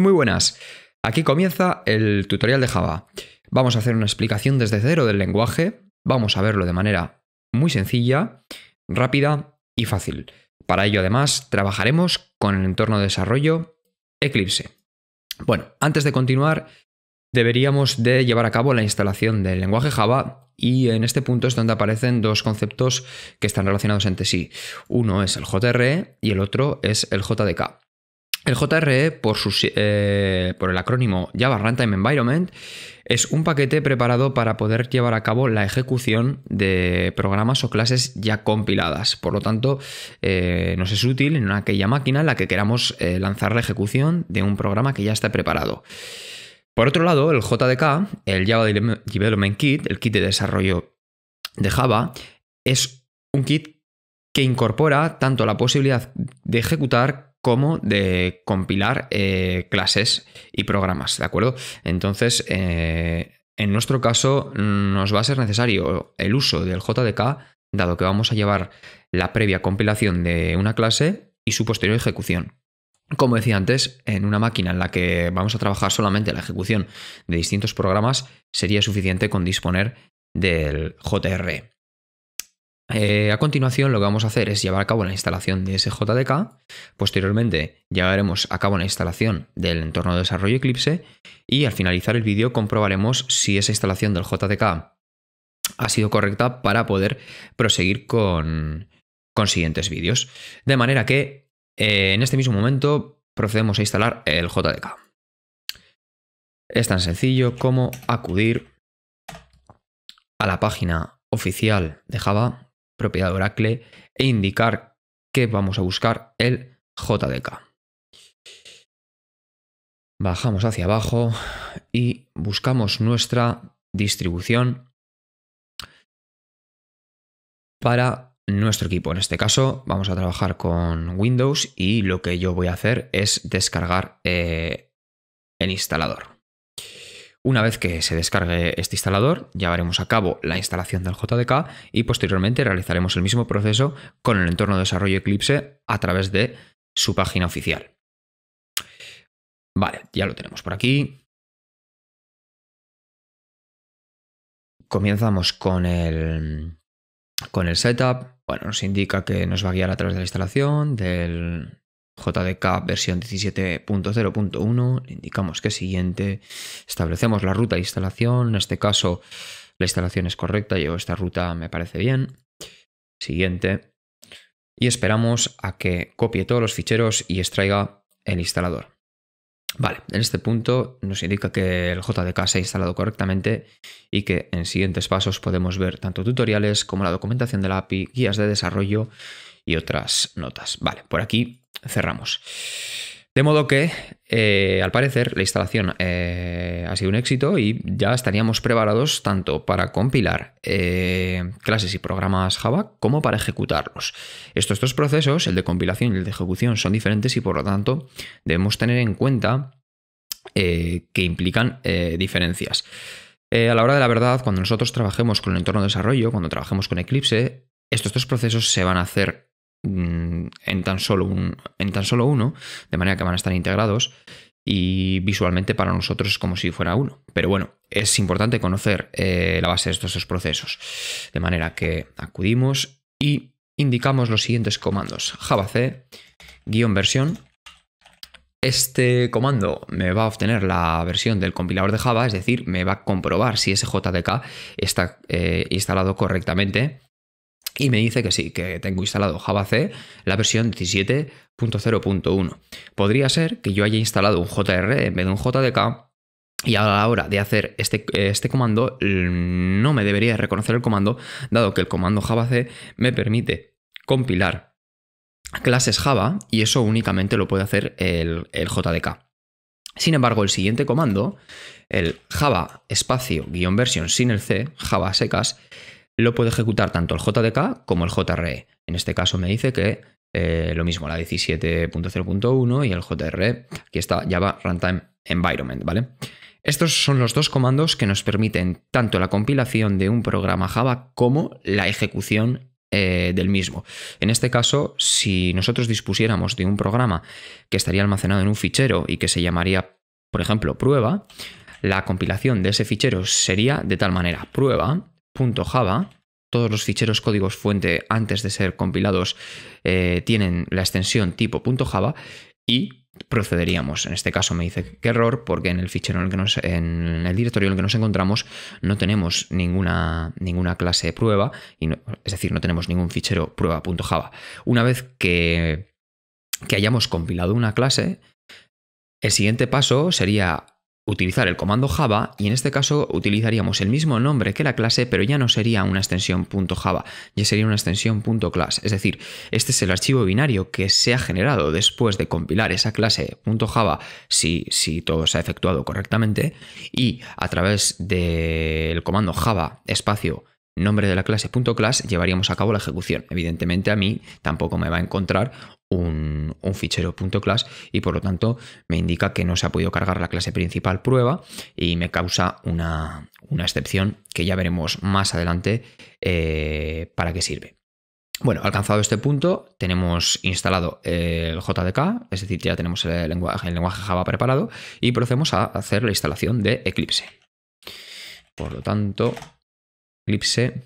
Muy buenas. Aquí comienza el tutorial de Java. Vamos a hacer una explicación desde cero del lenguaje, vamos a verlo de manera muy sencilla, rápida y fácil. Para ello además trabajaremos con el entorno de desarrollo Eclipse. Bueno, antes de continuar deberíamos de llevar a cabo la instalación del lenguaje Java y en este punto es donde aparecen dos conceptos que están relacionados entre sí. Uno es el JRE y el otro es el JDK. El JRE, eh, por, el acrónimo Java Runtime Environment, es un paquete preparado para poder llevar a cabo la ejecución de programas o clases ya compiladas. Por lo tanto, eh, nos es útil en aquella máquina en la que queramos eh, lanzar la ejecución de un programa que ya está preparado. Por otro lado, el JDK, el Java Development Kit, el kit de desarrollo de Java, es un kit que incorpora tanto la posibilidad de ejecutar como de compilar eh, clases y programas, ¿de acuerdo? Entonces, eh, en nuestro caso nos va a ser necesario el uso del JDK, dado que vamos a llevar la previa compilación de una clase y su posterior ejecución. Como decía antes, en una máquina en la que vamos a trabajar solamente la ejecución de distintos programas, sería suficiente con disponer del JRE. Eh, a continuación lo que vamos a hacer es llevar a cabo la instalación de ese JDK, posteriormente llevaremos a cabo la instalación del entorno de desarrollo Eclipse y al finalizar el vídeo comprobaremos si esa instalación del JDK ha sido correcta para poder proseguir con, siguientes vídeos. De manera que eh, en este mismo momento procedemos a instalar el JDK. Es tan sencillo como acudir a la página oficial de Java propiedad Oracle e indicar que vamos a buscar el JDK. Bajamos hacia abajo y buscamos nuestra distribución para nuestro equipo. En este caso vamos a trabajar con Windows y lo que yo voy a hacer es descargar eh, el instalador. Una vez que se descargue este instalador, llevaremos a cabo la instalación del JDK y posteriormente realizaremos el mismo proceso con el entorno de desarrollo Eclipse a través de su página oficial. Vale, ya lo tenemos por aquí. Comenzamos con el, con el setup. Bueno, nos indica que nos va a guiar a través de la instalación, del, JDK versión 17.0.1, le indicamos que siguiente, establecemos la ruta de instalación, en este caso la instalación es correcta, yo esta ruta me parece bien, siguiente, y esperamos a que copie todos los ficheros y extraiga el instalador. Vale, en este punto nos indica que el JDK se ha instalado correctamente y que en siguientes pasos podemos ver tanto tutoriales como la documentación de la API, guías de desarrollo y otras notas. Vale, por aquí cerramos. De modo que, eh, al parecer, la instalación eh, ha sido un éxito y ya estaríamos preparados tanto para compilar eh, clases y programas Java como para ejecutarlos. Estos dos procesos, el de compilación y el de ejecución, son diferentes y por lo tanto debemos tener en cuenta que implican diferencias. a la hora de la verdad, cuando nosotros trabajemos con el entorno de desarrollo, cuando trabajemos con Eclipse, estos dos procesos se van a hacer Mm, en, tan solo un, en tan solo uno, de manera que van a estar integrados y visualmente para nosotros es como si fuera uno. Pero bueno, es importante conocer eh, la base de estos dos procesos. De manera que acudimos y indicamos los siguientes comandos. java guión versión. Este comando me va a obtener la versión del compilador de Java, es decir, me va a comprobar si ese JDK está eh, instalado correctamente y me dice que sí, que tengo instalado Java C la versión 17.0.1. Podría ser que yo haya instalado un JR en vez de un JDK y a la hora de hacer este, este, comando mm, no me debería reconocer el comando, dado que el comando Java C me permite compilar clases Java y eso únicamente lo puede hacer el, el JDK. Sin embargo, el siguiente comando, el java espacio guión versión sin el C, java secas, lo puede ejecutar tanto el JDK como el JRE. En este caso me dice que eh, lo mismo la 17.0.1 y el JRE, aquí está Java Runtime Environment, ¿vale? Estos son los dos comandos que nos permiten tanto la compilación de un programa Java como la ejecución eh, del mismo. En este caso, si nosotros dispusiéramos de un programa que estaría almacenado en un fichero y que se llamaría, por ejemplo, prueba, la compilación de ese fichero sería de tal manera prueba, .java. Todos los ficheros códigos fuente antes de ser compilados eh, tienen la extensión tipo .java y procederíamos. En este caso me dice que error porque en el fichero en el, que nos, en el directorio en el que nos encontramos no tenemos ninguna, ninguna clase prueba, y es decir, no tenemos ningún fichero prueba.java. Una vez que, que hayamos compilado una clase, el siguiente paso sería utilizar el comando Java y en este caso utilizaríamos el mismo nombre que la clase, pero ya no sería una extensión .java, ya sería una extensión .class. Es decir, este es el archivo binario que se ha generado después de compilar esa clase .java, si, si todo se ha efectuado correctamente, y a través del comando Java espacio nombre de la clase .class llevaríamos a cabo la ejecución. Evidentemente a mí tampoco me va a encontrar un, un fichero .class y por lo tanto me indica que no se ha podido cargar la clase principal prueba y me causa una, excepción que ya veremos más adelante eh, para qué sirve. Bueno, alcanzado este punto, tenemos instalado el JDK, es decir, ya tenemos el lenguaje, el lenguaje Java preparado y procedemos a hacer la instalación de Eclipse. Por lo tanto, Eclipse.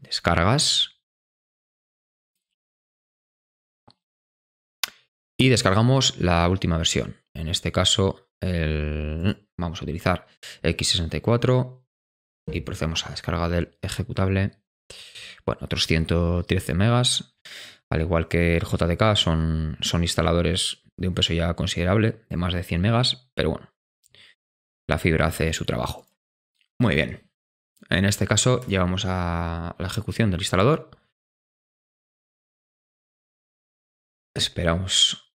Descargas. Y descargamos la última versión. En este caso, vamos a utilizar X64 y procedemos a descarga del ejecutable. Bueno, otros 113 megas. Al igual que el JDK, son, son instaladores de un peso ya considerable, de más de 100 megas, pero bueno, la fibra hace su trabajo. Muy bien. En este caso, llevamos a la ejecución del instalador. Esperamos.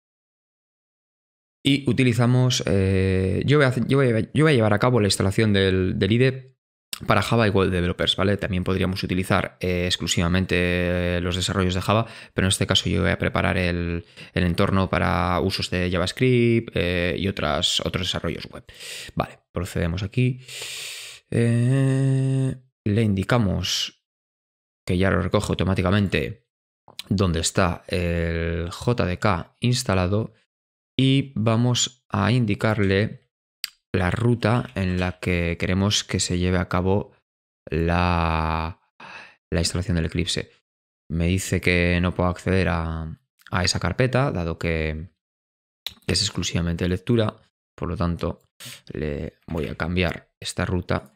Y utilizamos. Eh, yo, voy a, llevar a cabo la instalación del, IDE e para Java y Web Developers, ¿vale? También podríamos utilizar eh, exclusivamente los desarrollos de Java, pero en este caso yo voy a preparar el, entorno para usos de JavaScript eh, y otros desarrollos web. Vale, procedemos aquí. Eh, le indicamos que ya lo recoge automáticamente donde está el JDK instalado y vamos a indicarle la ruta en la que queremos que se lleve a cabo la, instalación del Eclipse. Me dice que no puedo acceder a, a esa carpeta, dado que es exclusivamente lectura, por lo tanto le voy a cambiar esta ruta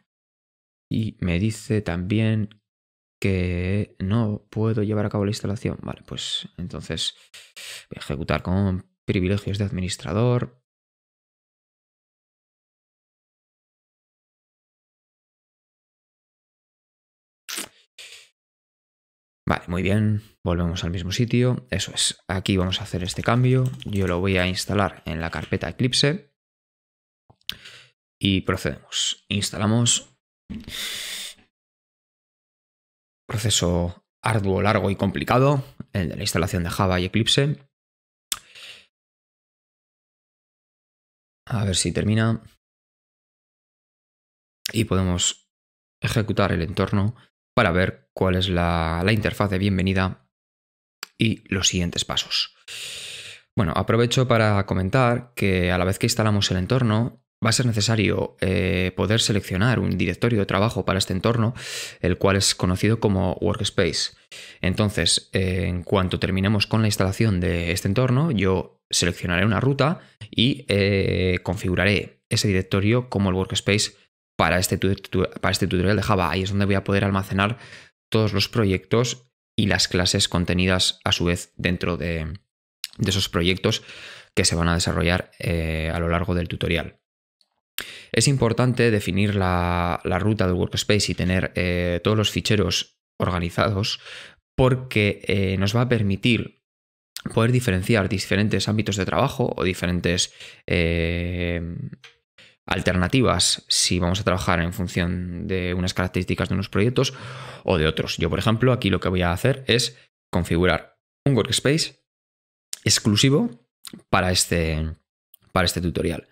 y me dice también que no puedo llevar a cabo la instalación. Vale, pues entonces voy a ejecutar con privilegios de administrador. Vale, muy bien, volvemos al mismo sitio, eso es, aquí vamos a hacer este cambio, yo lo voy a instalar en la carpeta Eclipse y procedemos, instalamos Proceso arduo, largo y complicado, el de la instalación de Java y Eclipse. A ver si termina. Y podemos ejecutar el entorno para ver cuál es la, la interfaz de bienvenida y los siguientes pasos. Bueno, aprovecho para comentar que a la vez que instalamos el entorno, Va a ser necesario eh, poder seleccionar un directorio de trabajo para este entorno, el cual es conocido como Workspace. Entonces, eh, en cuanto terminemos con la instalación de este entorno, yo seleccionaré una ruta y eh, configuraré ese directorio como el Workspace este para este, tutorial de Java. Ahí es donde voy a poder almacenar todos los proyectos y las clases contenidas a su vez dentro de, esos proyectos que se van a desarrollar a lo largo del tutorial. Es importante definir la, ruta del workspace y tener eh, todos los ficheros organizados porque eh, nos va a permitir poder diferenciar diferentes ámbitos de trabajo o diferentes eh, alternativas si vamos a trabajar en función de unas características de unos proyectos o de otros. Yo, por ejemplo, aquí lo que voy a hacer es configurar un workspace exclusivo para este, para este tutorial.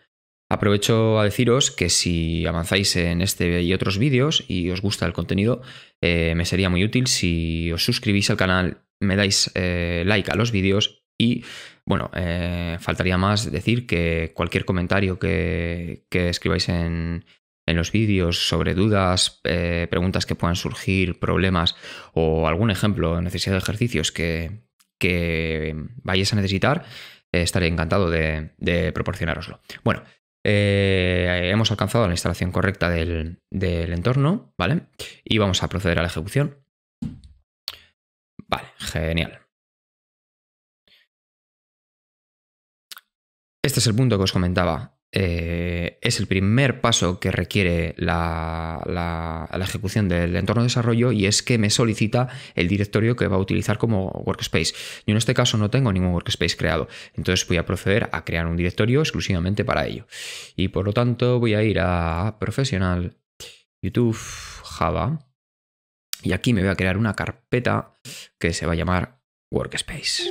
Aprovecho a deciros que si avanzáis en este y otros vídeos y os gusta el contenido, eh, me sería muy útil si os suscribís al canal, me dais eh, like a los vídeos y, bueno, eh, faltaría más decir que cualquier comentario que, escribáis en, los vídeos sobre dudas, preguntas que puedan surgir, problemas o algún ejemplo, necesidad de ejercicios que, que vayáis a necesitar, estaré encantado de, de proporcionároslo. Bueno, eh, hemos alcanzado la instalación correcta del, del entorno, ¿vale? Y vamos a proceder a la ejecución. Vale, genial. Este es el punto que os comentaba. Eh, es el primer paso que requiere la, la, ejecución del entorno de desarrollo y es que me solicita el directorio que va a utilizar como workspace. Yo en este caso no tengo ningún workspace creado, entonces voy a proceder a crear un directorio exclusivamente para ello. Y por lo tanto voy a ir a profesional, YouTube, Java y aquí me voy a crear una carpeta que se va a llamar workspace.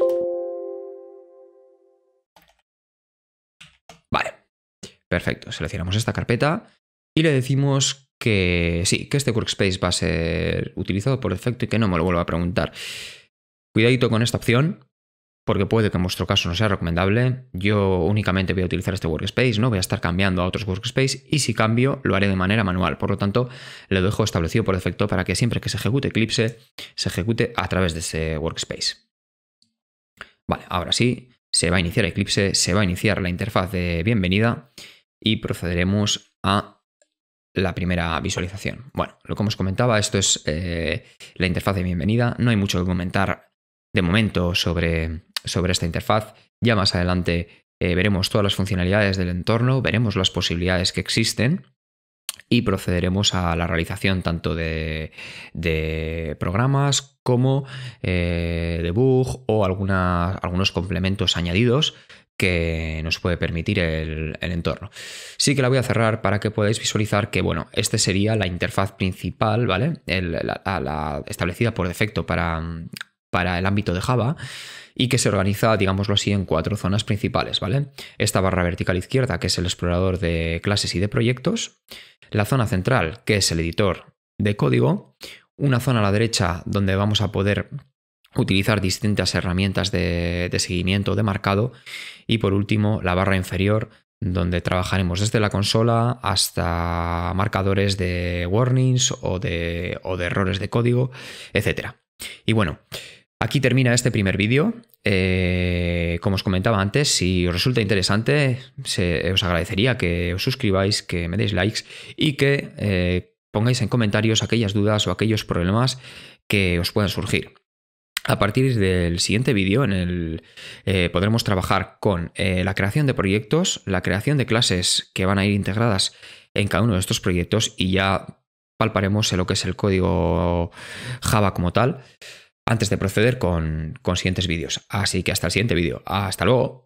Perfecto, seleccionamos esta carpeta y le decimos que sí, que este workspace va a ser utilizado por defecto y que no me lo vuelva a preguntar. Cuidadito con esta opción, porque puede que en vuestro caso no sea recomendable. Yo únicamente voy a utilizar este workspace, no voy a estar cambiando a otros workspace y si cambio lo haré de manera manual. Por lo tanto, lo dejo establecido por defecto para que siempre que se ejecute Eclipse, se ejecute a través de ese workspace. Vale, ahora sí, se va a iniciar Eclipse, se va a iniciar la interfaz de bienvenida y procederemos a la primera visualización. Bueno, lo que os comentaba, esto es eh, la interfaz de bienvenida. No hay mucho que comentar de momento sobre, sobre esta interfaz. Ya más adelante eh, veremos todas las funcionalidades del entorno, veremos las posibilidades que existen y procederemos a la realización tanto de, de programas como eh, de debug o algunos complementos añadidos que nos puede permitir el, entorno. Sí que la voy a cerrar para que podáis visualizar que, bueno, este sería la interfaz principal, ¿vale? la, establecida por defecto para, para el ámbito de Java y que se organiza, digámoslo así, en cuatro zonas principales, ¿vale? Esta barra vertical izquierda, que es el explorador de clases y de proyectos, la zona central, que es el editor de código, una zona a la derecha donde vamos a poder utilizar distintas herramientas de, seguimiento de marcado y por último la barra inferior donde trabajaremos desde la consola hasta marcadores de warnings o de, de errores de código, etc. Y bueno, aquí termina este primer vídeo. Eh, como os comentaba antes, si os resulta interesante, os agradecería que os suscribáis, que me deis likes y que eh, pongáis en comentarios aquellas dudas o aquellos problemas que os puedan surgir. A partir del siguiente vídeo en el, eh, podremos trabajar con eh, la creación de proyectos, la creación de clases que van a ir integradas en cada uno de estos proyectos y ya palparemos en lo que es el código Java como tal antes de proceder con, con siguientes vídeos. Así que hasta el siguiente vídeo. Hasta luego.